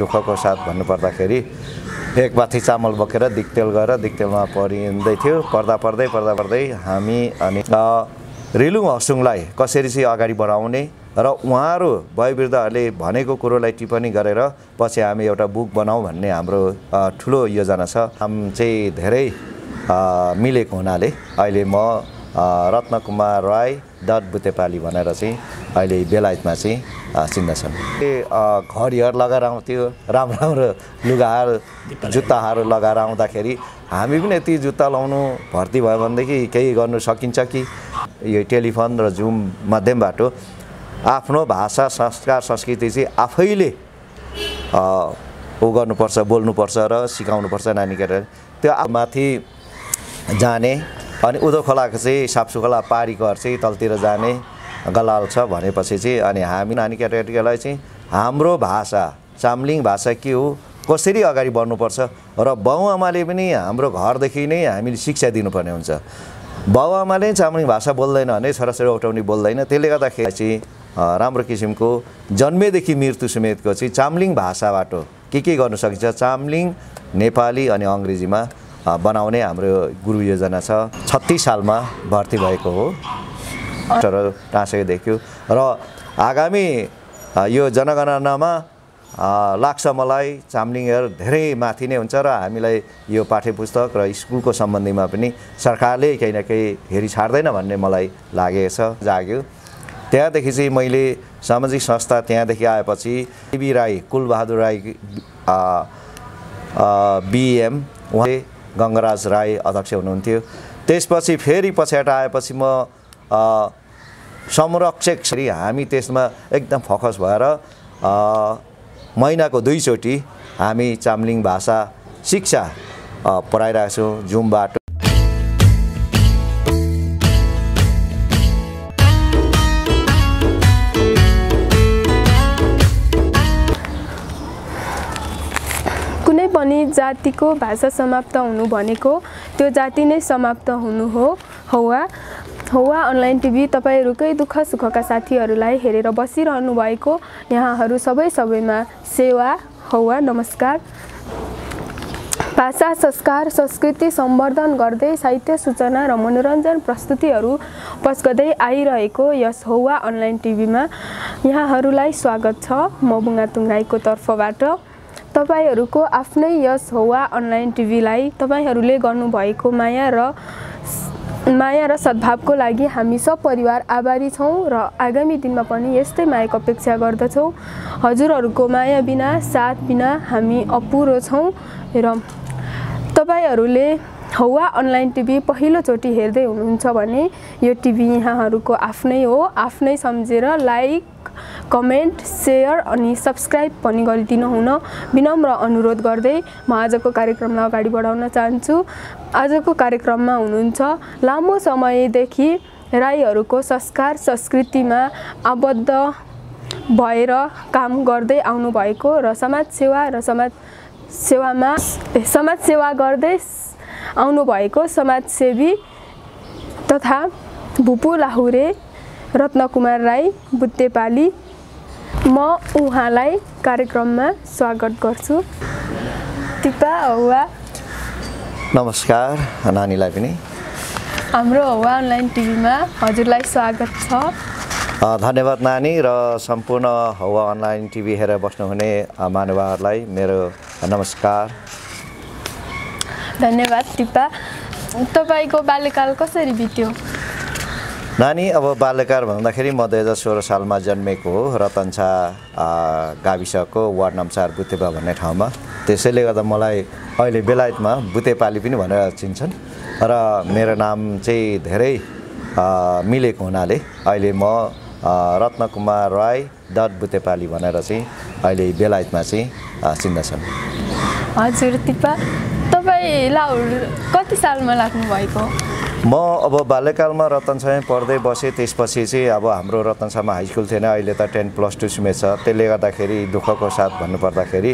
दुःखको साथ भन्नुपर्दाखेरि एक बाथि चामल बोकेर दिक्तेल गएर दिक्तेलमा परिँदै थियो पर्दा पर्दै पर्दा पर्दै हामी अनि रिलुङ हसुङलाई कसरी चाहिँ अगाडि बढाउने र उहाँहरू वयोवृद्धहरूले भनेको कुरोलाई टिप्पणी गरेर पछि हामी एउटा बुक बनाऊँ भन्ने हाम्रो ठुलो योजना छ हाम चाहिँ धेरै मिलेको हुनाले अहिले म रत्नकुमार राई डट बुतेपाली भनेर चाहिँ अहिले बेलायतमा चाहिँ चिन्दछन् घडीहरू लगाएर आउँथ्यो राम्रो राम्रो लुगाहरू जुत्ताहरू लगाएर आउँदाखेरि हामी पनि यति जुत्ता लाउनु भर्ती भयो भनेदेखि केही गर्नु सकिन्छ कि यो टेलिफोन र जुम माध्यमबाट आफ्नो भाषा संस्कार संस्कृति चाहिँ आफैले ऊ गर्नुपर्छ बोल्नुपर्छ र सिकाउनुपर्छ नानीकेटा त्यो माथि जाने अनि उदो खोलाको चाहिँ साफसुखोला पारी चाहिँ तलतिर जाने गलाल छ भनेपछि चाहिँ अनि हामी नानी केटाकेटीलाई चाहिँ हाम्रो भाषा चामलिङ भाषा के हो कसरी अगाडि बढ्नुपर्छ र बाउआमाले पनि हाम्रो घरदेखि नै हामीले शिक्षा दिनुपर्ने हुन्छ बाउआमाले चामलिङ भाषा बोल्दैन भने छोराछोरी उठाउने बोल्दैन त्यसले गर्दाखेरि चाहिँ राम्रो किसिमको जन्मेदेखि मृत्यु समेतको चाहिँ चाम्लिङ भाषाबाट के के गर्नु सकिन्छ चामलिङ नेपाली अनि अङ्ग्रेजीमा बनाउने हाम्रो गुरु योजना छ छत्तिस सालमा भर्ती भएको हो हरू टाँसेको देख्यो र आगामी यो जनगणनामा लाग्छ मलाई चामलिङहरू धेरै माथि नै हुन्छ र हामीलाई यो पाठ्यपुस्तक र स्कुलको सम्बन्धीमा पनि सरकारले केही न केही हेरि छाड्दैन भन्ने मलाई लागेको छ जाग्यो त्यहाँदेखि चाहिँ मैले सामाजिक संस्था त्यहाँदेखि आएपछि बिबी राई कुलबहादुर राई बिएम उहाँ गङ्गराज राई अध्यक्ष हुनुहुन्थ्यो त्यसपछि फेरि पछाडि आएपछि म संरक्षक श्री हामी त्यसमा एकदम फोकस भएर महिनाको दुईचोटि हामी चामलिङ भाषा शिक्षा पढाइरहेको छौँ जुमबाट कुनै पनि जातिको भाषा समाप्त हुनु भनेको त्यो जाति नै समाप्त हुनु हो वा हौवा अनलाइन टिभी तपाईँहरूकै दुःख सुखका साथीहरूलाई हेरेर बसिरहनु भएको यहाँहरू सबै सबैमा सेवा हौवा नमस्कार भाषा संस्कार संस्कृति सम्वर्धन गर्दै साहित्य सूचना र मनोरञ्जन प्रस्तुतिहरू पस्कदै आइरहेको यस हौवा अनलाइन टिभीमा यहाँहरूलाई स्वागत छ म बुङ्गा तुङ्गाईको तर्फबाट तपाईँहरूको आफ्नै यस हौवा अनलाइन टिभीलाई तपाईँहरूले गर्नुभएको माया र माया र सद्भावको लागि हामी सब परिवार आभारी छौँ र आगामी दिनमा पनि यस्तै मायाको अपेक्षा गर्दछौँ हजुरहरूको माया बिना साथ बिना हामी अपुरो छौँ र तपाईँहरूले हौवा अनलाइन टिभी पहिलोचोटि हेर्दै हुनुहुन्छ भने यो टिभी यहाँहरूको आफ्नै हो आफ्नै सम्झेर लाइक कमेन्ट सेयर अनि सब्सक्राइब पनि गरिदिनु हुन विनम्र अनुरोध गर्दै म आजको कार्यक्रमलाई अगाडि बढाउन चाहन्छु आजको कार्यक्रममा हुनुहुन्छ लामो समयदेखि राईहरूको संस्कार संस्कृतिमा आबद्ध भएर काम गर्दै आउनुभएको र समाजसेवा र समाज सेवामा समाजसेवा गर्दै आउनुभएको समाजसेवी तथा भुपु लाहुरे रत्नकुमार राई बुद्धेपाली म उहाँलाई कार्यक्रममा स्वागत गर्छु टिपा हौवा नमस्कार नानीलाई पनि हाम्रो हौवा अनलाइन टिभीमा हजुरलाई स्वागत छ धन्यवाद नानी र सम्पूर्ण हौवा अनलाइन टिभी हेरेर बस्नुहुने मानवहरूलाई मेरो नमस्कार धन्यवाद टिपा तपाईँको बाल्यकाल कसरी बित्यो नानी अब बाल्यकार भन्दाखेरि म दुई हजार सोह्र सालमा जन्मेको हो रतनछा गाविसको वार्ड नम्बर चार बुतेपा भन्ने ठाउँमा त्यसैले गर्दा मलाई अहिले बेलायतमा बुतेपाली पनि भनेर चिन्छन् र मेरो नाम चाहिँ धेरै मिलेको हुनाले अहिले म रत्नकुमार राई दत बुतेपाली भनेर चाहिँ अहिले बेलायतमा चाहिँ चिन्दछन् हजुर दिपा तपाईँ लाहुर कति सालमा लाग्नु भएको म अब बाल्यकालमा रतनसामै पढ्दै बसेँ त्यसपछि चाहिँ अब हाम्रो रतनसामा हाई स्कुल थिएन अहिले त टेन प्लस टू सुमे छ त्यसले गर्दाखेरि दुःखको साथ भन्नुपर्दाखेरि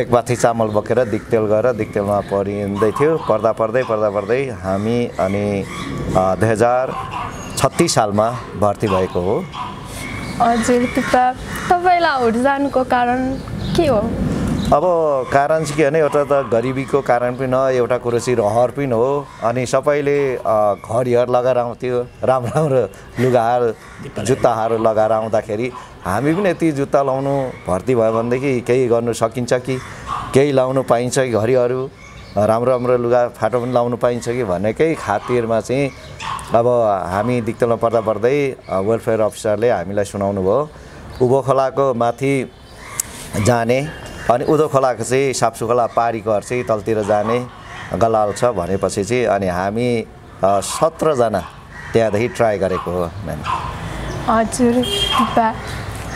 एक बाथी चामल बोकेर दिक्तेल गएर दिक्तेलमा पढिँदै थियो पढ्दा पढ्दै पढ्दा पढ्दै हामी अनि दुई हजार छत्तिस सालमा भर्ती भएको हो हजुर तपाईँलाई हुट कारण के हो अब कारण चाहिँ के भने एउटा त गरिबीको कारण पनि हो एउटा कुरो चाहिँ रहर पनि हो अनि सबैले घरिहर लगाएर आउँथ्यो राम्रो राम्रो लुगाहरू जुत्ताहरू लगाएर आउँदाखेरि हामी पनि यति जुत्ता लाउनु भर्ती भयो भनेदेखि केही गर्नु सकिन्छ कि केही लाउनु पाइन्छ कि घरिहरू राम्रो राम्रो लुगा फाटो पनि लाउनु पाइन्छ कि भनेकै खातिरमा चाहिँ अब हामी दिक्तलमा पर्दा पर्दै वेलफेयर अफिसरले हामीलाई सुनाउनु भयो उभो माथि जाने अनि उदो खोलाको चाहिँ पारी घर चाहिँ तलतिर जाने गलाल छ भनेपछि चाहिँ अनि हामी सत्रजना त्यहाँदेखि ट्राई गरेको हो नानी हजुर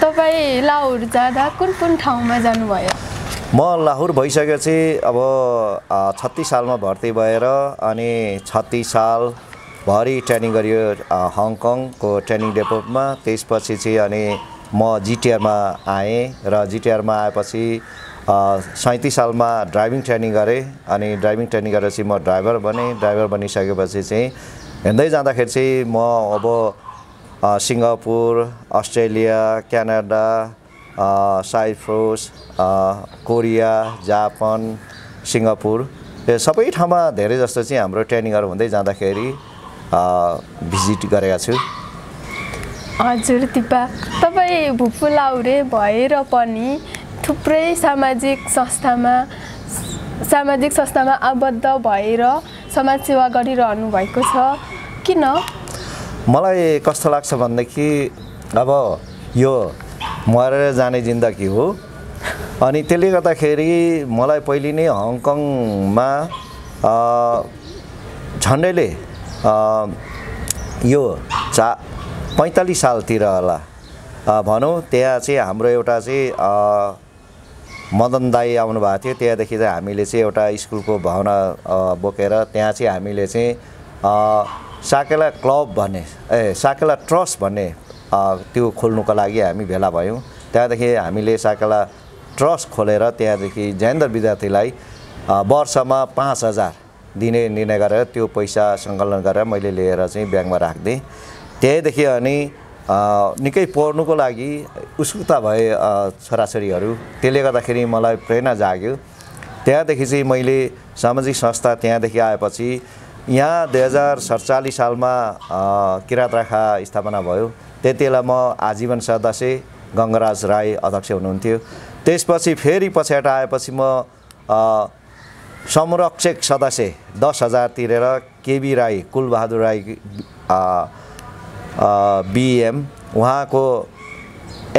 तपाईँ लाहोर जाँदा कुन कुन ठाउँमा जानुभयो म लाहोर भइसकेपछि अब छत्तिस सालमा भर्ती भएर अनि छत्तिस भरि ट्रेनिङ गरियो हङकङको ट्रेनिङ डेपोमा त्यसपछि चाहिँ अनि म जिटिआरमा आएँ र जिटिआरमा आएपछि सैँतिस सालमा ड्राइभिङ ट्रेनिङ गरेँ अनि ड्राइभिङ ट्रेनिङ गरेपछि म ड्राइभर बनेँ ड्राइभर बनिसकेपछि चाहिँ हिँड्दै जाँदाखेरि चाहिँ म अब Singapore Australia Canada Cyprus Korea Japan Singapore सबै ठाउँमा धेरै जस्तो चाहिँ हाम्रो ट्रेनिङहरू हुँदै जाँदाखेरि भिजिट गरेका छु हजुर दिपा तपाईँ भुपुलाउरे भएर पनि थुप्रै सामाजिक संस्थामा सामाजिक संस्थामा आबद्ध भएर समाजसेवा गरिरहनु भएको छ किन मलाई कस्तो लाग्छ भनेदेखि अब यो मरेर जाने जिन्दगी हो अनि त्यसले गर्दाखेरि मलाई पहिले नै हङकङमा झन्डैले यो चा पैँतालिस सालतिर होला भनौँ त्यहाँ चाहिँ हाम्रो एउटा चाहिँ मदन दाई आउनुभएको थियो त्यहाँदेखि चाहिँ हामीले चाहिँ एउटा स्कुलको भावना बोकेर त्यहाँ चाहिँ हामीले चाहिँ साकेला क्लब भन्ने ए साकेला ट्रस्ट भन्ने त्यो खोल्नुको लागि हामी भेला भयौँ त्यहाँदेखि हामीले साकेला ट्रस्ट खोलेर त्यहाँदेखि जेन्डर विद्यार्थीलाई वर्षमा पाँच हजार दिने निर्णय गरेर त्यो पैसा सङ्कलन गरेर मैले लिएर चाहिँ ब्याङ्कमा राखिदिएँ त्यहीँदेखि अनि निकै पढ्नुको लागि उत्सुकता भए छोराछोरीहरू त्यसले गर्दाखेरि मलाई प्रेरणा जाग्यो त्यहाँदेखि चाहिँ मैले सामाजिक संस्था त्यहाँदेखि आएपछि यहाँ दुई हजार सडचालिस सालमा राखा स्थापना भयो त्यति बेला म आजीवन सदस्य गङ्गराज राई अध्यक्ष हुनुहुन्थ्यो त्यसपछि फेरि पछाडि आएपछि म संरक्षक सदस्य दस हजार तिरेर KB Rai Kulbahadur Rai BM e उहाँको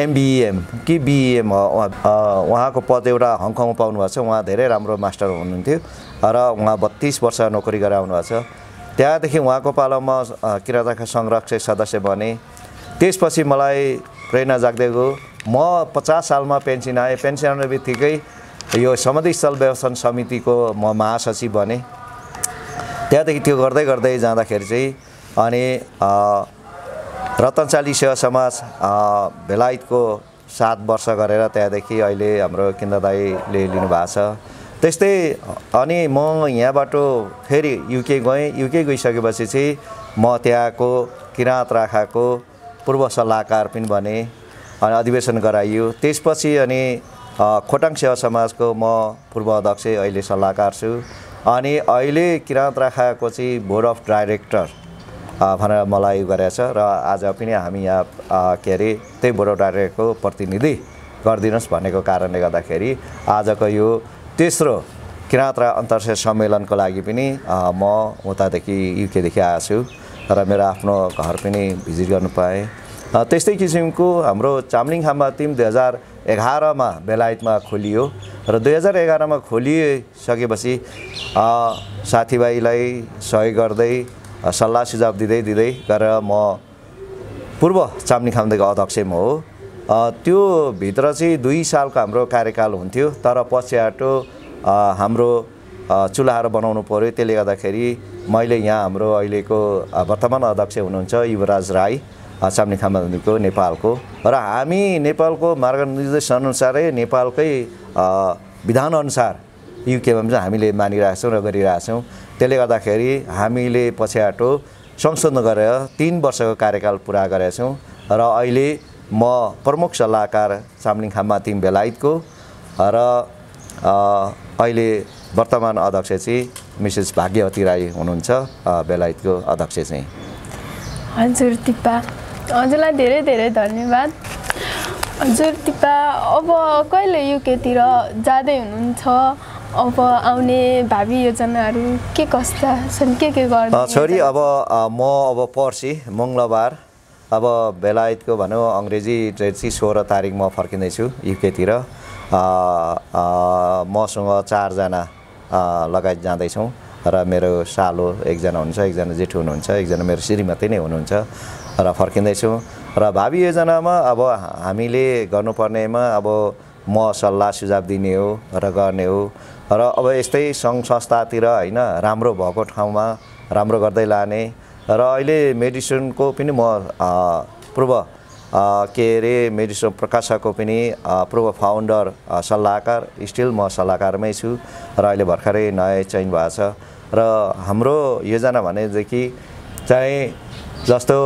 एमबिएम e कि बिएम e उहाँको पद एउटा हङकङमा पाउनुभएको छ उहाँ धेरै राम्रो मास्टर हुनुहुन्थ्यो र उहाँ बत्तिस वर्ष नोकरी गरेर आउनुभएको छ त्यहाँदेखि उहाँको पालोमा किराँतका संरक्षक सदस्य बने त्यसपछि मलाई प्रेरणा जाग्दै म पचास सालमा पेन्सन आएँ पेन्सन आउने बित्तिकै यो समाधि स्थल व्यवस्थापन समितिको म महासचिव बने त्यहाँदेखि त्यो गर्दै गर्दै जाँदाखेरि चाहिँ अनि रतनशाली सेवा समाज बेलायतको सात वर्ष गरेर त्यहाँदेखि अहिले हाम्रो लिनु लिनुभएको छ त्यस्तै अनि म यहाँबाट फेरि युके गएँ युके गइसकेपछि चाहिँ म त्यहाँको किराँत राखाको पूर्व सल्लाहकार पनि बने अनि अधिवेशन गराइयो त्यसपछि अनि खोटाङ सेवा समाजको म पूर्व अध्यक्ष अहिले सल्लाहकार छु अनि अहिले किराँत राखाको चाहिँ बोर्ड अफ डाइरेक्टर भनेर मलाई गरेको छ र आज पनि हामी यहाँ के अरे त्यही बोडोटारेको प्रतिनिधि गरिदिनुहोस् भनेको कारणले गर्दाखेरि आजको यो तेस्रो किराँत र अन्तर्राष्ट्रिय सम्मेलनको लागि पनि म उतादेखि युकेदेखि आएको छु र मेरो आफ्नो घर पनि भिजिट गर्नु पाएँ त्यस्तै किसिमको हाम्रो चामलिङखाम्बा टिम दुई हजार एघारमा बेलायतमा खोलियो र दुई हजार एघारमा खोलिसकेपछि साथीभाइलाई सहयोग गर्दै सल्लाह सुझाव दिँदै दिँदै गरेर म पूर्व चाम्नी खामदेको अध्यक्ष म हो त्यो भित्र चाहिँ दुई सालको हाम्रो कार्यकाल हुन्थ्यो तर पछ्याटो हाम्रो चुल्हाहरू बनाउनु पऱ्यो त्यसले गर्दाखेरि मैले यहाँ हाम्रो अहिलेको वर्तमान अध्यक्ष हुनुहुन्छ युवराज राई चाम्ने खामदेखिको नेपालको र हामी नेपालको मार्गनिर्देशनअनुसारै नेपालकै विधानअनुसार युकेमा चाहिँ हामीले मानिरहेछौँ र गरिरहेछौँ त्यसले गर्दाखेरि हामीले पछ्याटो संशोधन गरेर तिन वर्षको कार्यकाल पुरा गरेका छौँ र अहिले म प्रमुख सल्लाहकार सामलिङ खाम्मा तिम बेलायतको र अहिले वर्तमान अध्यक्ष चाहिँ मिसेस भाग्यवती राई हुनुहुन्छ बेलायतको अध्यक्ष चाहिँ हजुर टिप्पा हजुरलाई धेरै धेरै धन्यवाद हजुर टिप्पा अब कहिले युकेतिर जाँदै हुनुहुन्छ अब आउने भावी योजनाहरू के कस्ता छन् के के गर्नु छोरी अब म अब पर्सि मङ्गलबार अब बेलायतको भनौँ अङ्ग्रेजी चाहिँ सोह्र तारिक म फर्किँदैछु युकेतिर मसँग चारजना लगायत जाँदैछौँ र मेरो सालो एकजना हुनुहुन्छ एकजना जेठो हुनुहुन्छ एकजना मेरो श्रीमती नै हुनुहुन्छ र फर्किँदैछौँ र भावी योजनामा अब हामीले गर्नुपर्नेमा अब म सल्लाह सुझाव दिने हो र गर्ने हो र अब यस्तै सङ्घ संस्थातिर होइन राम्रो भएको ठाउँमा राम्रो गर्दै लाने र अहिले मेडिसिनको पनि म पूर्व के अरे मेडिसिन प्रकाशको पनि पूर्व फाउन्डर सल्लाहकार स्टिल म सल्लाहकारमै छु र अहिले भर्खरै नयाँ चयन भएको छ र हाम्रो योजना भनेदेखि चाहिँ जस्तो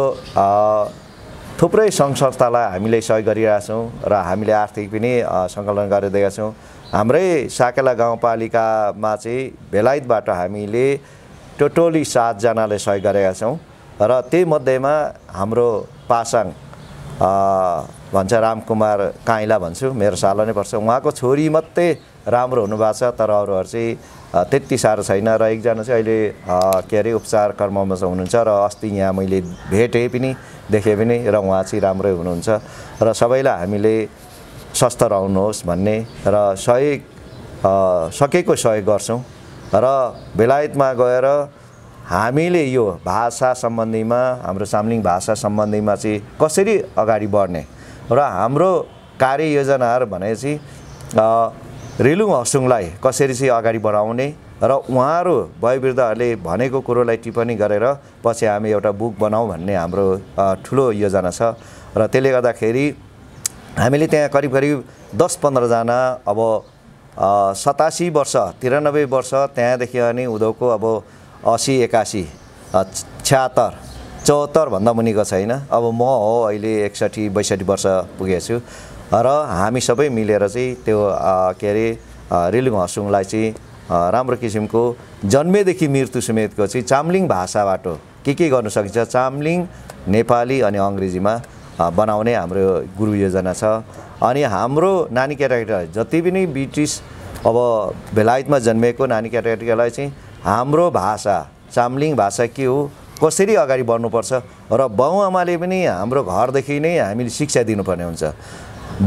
थुप्रै सङ्घ संस्थालाई हामीले सहयोग गरिरहेछौँ र हामीले आर्थिक पनि सङ्कलन गरिदिएका छौँ हाम्रै साकेला गाउँपालिकामा चाहिँ बेलायतबाट हामीले टोटली सातजनाले सहयोग गरेका छौँ र त्यही मध्येमा हाम्रो पासाङ भन्छ रामकुमार काइला भन्छु मेरो सालो नै पर्छ उहाँको छोरी मात्रै राम्रो हुनुभएको छ तर अरूहरू चाहिँ त्यति साह्रो छैन र एकजना चाहिँ अहिले के अरे उपचार कर्ममा चाहिँ हुनुहुन्छ र अस्ति यहाँ मैले भेटेँ पनि देखेँ पनि र उहाँ चाहिँ राम्रै हुनुहुन्छ र सबैलाई हामीले स्वस्थ रहनुहोस् भन्ने र सहयोग सकेको सहयोग गर्छौँ र बेलायतमा गएर हामीले यो भाषा सम्बन्धीमा हाम्रो सामलिङ भाषा सम्बन्धीमा चाहिँ कसरी अगाडि बढ्ने र हाम्रो कार्ययोजनाहरू भनेपछि रेलु हसुङलाई कसरी चाहिँ अगाडि बढाउने र उहाँहरू भयवृद्धहरूले भनेको कुरोलाई टिप्पणी गरेर पछि हामी एउटा बुक बनाऊँ भन्ने हाम्रो ठुलो योजना छ र त्यसले गर्दाखेरि हामीले त्यहाँ करिब करिब दस पन्ध्रजना अब सतासी वर्ष तिरानब्बे वर्ष त्यहाँदेखि अनि उँधोको अब असी एकासी छ्यात्तर चौहत्तरभन्दा मुनिको छैन अब म हो अहिले एकसठी बैसठी वर्ष पुगेछु र हामी सबै मिलेर चाहिँ त्यो के अरे रिलुङ हसुङलाई चाहिँ राम्रो किसिमको जन्मेदेखि मृत्यु समेतको चाहिँ चामलिङ भाषाबाट के के गर्नु सकिन्छ चामलिङ नेपाली अनि अङ्ग्रेजीमा बनाउने हाम्रो गुरु योजना छ अनि हाम्रो नानी क्यारेक्टर जति पनि ब्रिटिस अब बेलायतमा जन्मेको नानी केटाकेटीलाई चाहिँ हाम्रो भाषा चामलिङ भाषा के हो कसरी अगाडि बढ्नुपर्छ र बाउआमाले पनि हाम्रो घरदेखि नै हामीले शिक्षा दिनुपर्ने हुन्छ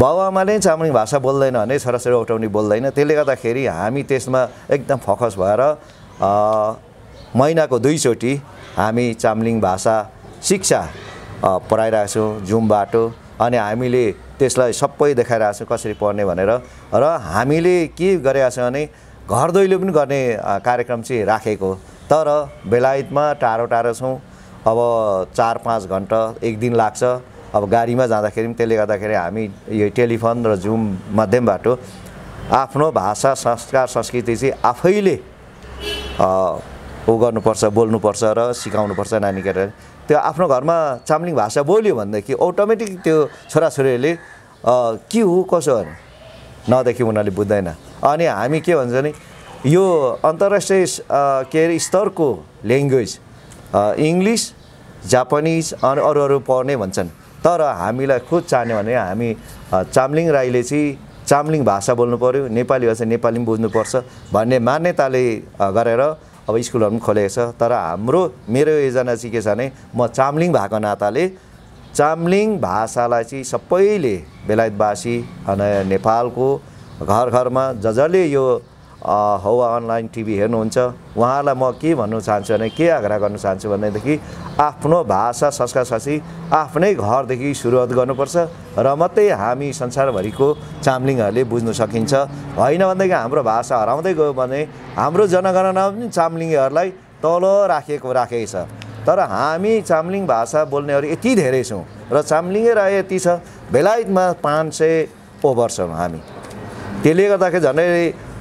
बाबुआमाले चामलिङ भाषा बोल्दैन भने छोराछोरी उठाउने बोल्दैन त्यसले गर्दाखेरि हामी त्यसमा एकदम फोकस भएर महिनाको दुईचोटि हामी चामलिङ भाषा शिक्षा पढाइरहेको छौँ जुम बाटो अनि हामीले त्यसलाई सबै देखाइरहेको छौँ कसरी पढ्ने भनेर र हामीले के गरेका छौँ भने घर दैलो पनि गर्ने कार्यक्रम चाहिँ राखेको तर बेलायतमा टाढो टाढो छौँ अब चार पाँच घन्टा एक दिन लाग्छ अब गाडीमा जाँदाखेरि पनि त्यसले गर्दाखेरि हामी यो टेलिफोन र जुम माध्यमबाट आफ्नो भाषा संस्कार संस्कृति चाहिँ आफैले ऊ गर्नुपर्छ बोल्नुपर्छ र सिकाउनुपर्छ नानी नानीकेटा त्यो आफ्नो घरमा चामलिङ भाषा बोल्यो भनेदेखि अटोमेटिक त्यो छोराछोरीहरूले के हो कसो भने नदेखि उनीहरूले बुझ्दैन अनि हामी के भन्छ भने यो अन्तर्राष्ट्रिय के अरे स्तरको ल्याङ्ग्वेज इङ्ग्लिस जापानिज अनि अरू अरू पढ्ने भन्छन् तर हामीलाई खोज चाहने भने हामी चामलिङ राईले चाहिँ चामलिङ भाषा बोल्नु पऱ्यो नेपाली भाषा नेपाली पनि बुझ्नुपर्छ भन्ने मान्यताले गरेर अब स्कुलहरू पनि खोलेको छ तर हाम्रो मेरो योजना चाहिँ के छ भने म चामलिङ भएको नाताले चामलिङ भाषालाई चाहिँ सबैले बेलायतवासी नेपालको घर घरमा ज जसले यो हवा अनलाइन टिभी हेर्नुहुन्छ उहाँलाई म के भन्नु चाहन्छु भने के आग्रह गर्नु चाहन्छु भनेदेखि आफ्नो भाषा संस्कार संस्कृति आफ्नै घरदेखि सुरुवात गर्नुपर्छ र मात्रै हामी संसारभरिको चामलिङहरूले बुझ्नु सकिन्छ होइन भनेदेखि हाम्रो भाषा हराउँदै गयो भने हाम्रो जनगणना पनि चामलिङहरूलाई तल राखेको राखेको छ तर हामी चामलिङ भाषा बोल्नेहरू यति धेरै छौँ र चामलिङ र यति छ बेलायतमा पाँच सय ओभर छौँ हामी त्यसले गर्दाखेरि झन्डै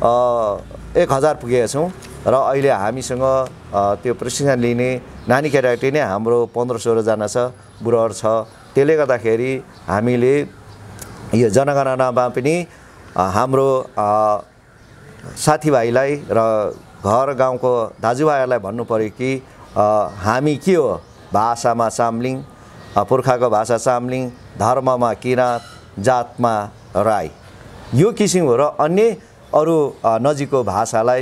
एक हजार पुगेका छौँ र अहिले हामीसँग त्यो प्रशिक्षण लिने नानी केटाकेटी नै हाम्रो पन्ध्र सोह्रजना छ बुढोहरू छ त्यसले गर्दाखेरि हामीले यो जनगणनामा पनि हाम्रो साथीभाइलाई र घर गाउँको दाजुभाइहरूलाई भन्नु पऱ्यो कि हामी के हो भाषामा चाम्लिङ पुर्खाको भाषा चाम्लिङ धर्ममा किराँत जातमा राई यो किसिम हो र अन्य अरू नजिकको भाषालाई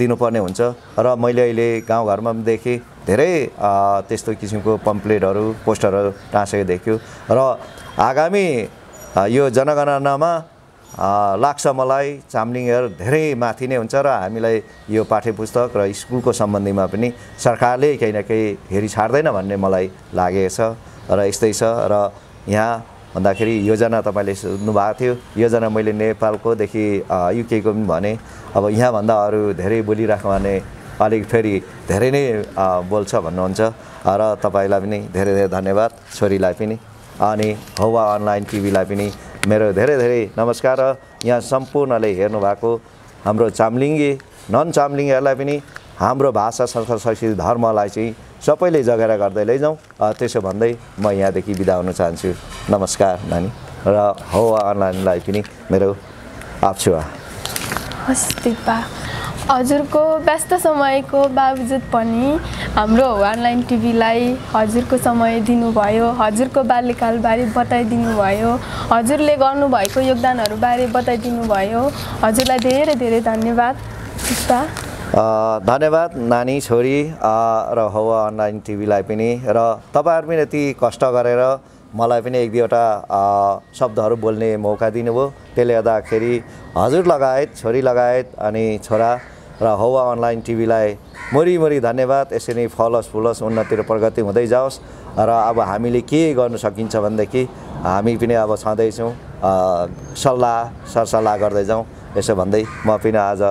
दिनुपर्ने हुन्छ र मैले अहिले गाउँघरमा पनि देखेँ धेरै त्यस्तो किसिमको पम्प्लेटहरू पोस्टरहरू टाँसेको देख्यो र आगामी यो जनगणनामा लाग्छ मलाई चामलिङहरू धेरै माथि नै हुन्छ र हामीलाई यो पाठ्य पुस्तक र स्कुलको सम्बन्धीमा पनि सरकारले केही न केही हेरी छाड्दैन भन्ने मलाई लागेको छ र यस्तै छ र यहाँ भन्दाखेरि योजना तपाईँले सुन्नुभएको थियो योजना मैले नेपालकोदेखि युकेको पनि भने अब यहाँभन्दा अरू धेरै बोलिराख्यो भने अलिक फेरि धेरै नै बोल्छ भन्नुहुन्छ र तपाईँलाई पनि धेरै धेरै धन्यवाद छोरीलाई पनि अनि हौवा अनलाइन टिभीलाई पनि मेरो धेरै धेरै नमस्कार र यहाँ सम्पूर्णले हेर्नुभएको हाम्रो चामलिङ्गी नन चामलिङ्गीहरूलाई पनि हाम्रो भाषा संस्कार संस्कृति धर्मलाई चाहिँ सबैले जगेरा गर्दै लैजाउँ त्यसो भन्दै म यहाँदेखि बिदा हुन चाहन्छु नमस्कार नानी र हो अनलाइनलाई पनि मेरो आप्छुवा हस् हजुरको व्यस्त समयको बावजुद पनि हाम्रो अनलाइन टिभीलाई हजुरको समय दिनुभयो हजुरको बाल्यकालबारे बताइदिनु भयो हजुरले गर्नुभएको योगदानहरूबारे बताइदिनु भयो हजुरलाई धेरै धेरै धन्यवाद पुष्पा धन्यवाद नानी छोरी र हवा अनलाइन टिभीलाई पनि र तपाईँहरू पनि यति कष्ट गरेर मलाई पनि एक दुईवटा शब्दहरू बोल्ने मौका दिनुभयो त्यसले गर्दाखेरि हजुर लगायत छोरी लगायत अनि छोरा र हवा अनलाइन टिभीलाई मरिमरि धन्यवाद यसरी नै फलोस् फुलोस् उन्नति र प्रगति हुँदै जाओस् र अब हामीले के गर्न सकिन्छ भनेदेखि हामी पनि अब छँदैछौँ सल्लाह सरसल्लाह गर्दै जाउँ यसो भन्दै म पनि आज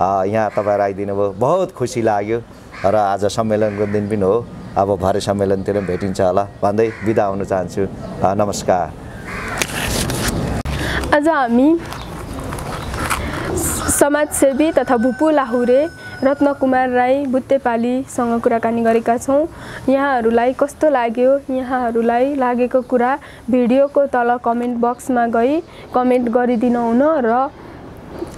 यहाँ तपाईँहरू आइदिनु भयो बहुत खुसी लाग्यो र आज सम्मेलनको दिन पनि हो अब भरे सम्मेलनतिर पनि भेटिन्छ होला भन्दै बिदा हुन चाहन्छु नमस्कार आज हामी समाजसेवी तथा भुपु लाहुरे कुमार राई बुत्तेपालीसँग कुराकानी गरेका छौँ यहाँहरूलाई कस्तो लाग्यो यहाँहरूलाई लागेको कुरा भिडियोको तल कमेन्ट बक्समा गई कमेन्ट गरिदिनुहुन र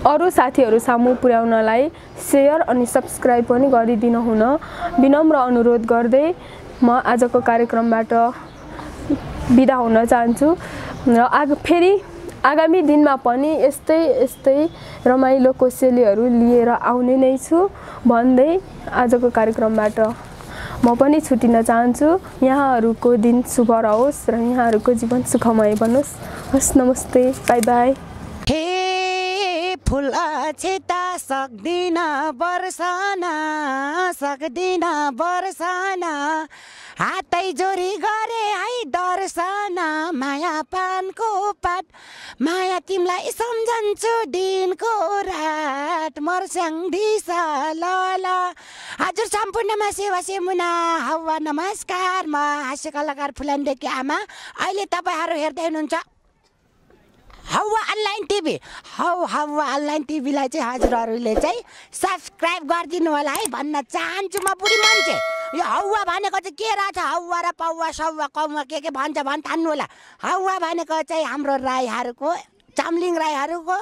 अरू साथीहरू सामु पुर्याउनलाई सेयर अनि सब्सक्राइब पनि गरिदिनु हुन विनम्र अनुरोध गर्दै म आजको कार्यक्रमबाट बिदा हुन चाहन्छु र आग फेरि आगामी दिनमा पनि यस्तै यस्तै रमाइलो कोसेलीहरू लिएर आउने नै छु भन्दै आजको कार्यक्रमबाट म पनि छुटिन चाहन्छु यहाँहरूको दिन शुभ रहोस् र यहाँहरूको जीवन सुखमय बनोस् हस् नमस्ते बाई बाई फुल अक्षता सक्दिन बर्साना सक्दिन बर्साना हातै जोरी गरे है दर्शन माया पानको पात माया तिमीलाई सम्झन्छु दिनको रात मर्स्याङ दिसा ल ल हजुर सम्पूर्णमा सेवा सेमुना हवा नमस्कार म हास्य कलाकार फुलानदेखि आमा अहिले तपाईँहरू हेर्दै हुनुहुन्छ हावा अनलाइन टिभी हौ हावा अनलाइन टिभीलाई चाहिँ हजुरहरूले चाहिँ सब्सक्राइब गरिदिनु होला है भन्न चाहन्छु म बुढी मान्छे यो हौवा भनेको चाहिँ के रहेछ हौवा र पौवा सौवा कौवा के के भन्छ भन् थान्नु होला हौवा भनेको चाहिँ हाम्रो राईहरूको चामलिङ राईहरूको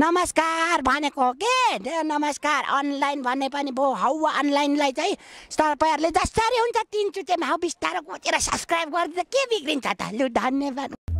नमस्कार भनेको हो के नमस्कार अनलाइन भन्ने पनि भयो हौवा अनलाइनलाई चाहिँ तपाईँहरूले जसरी हुन्छ तिन चुचेमा हौ बिस्तारो कोचेर सब्सक्राइब गरिदिँदा के बिग्रिन्छ त लु धन्यवाद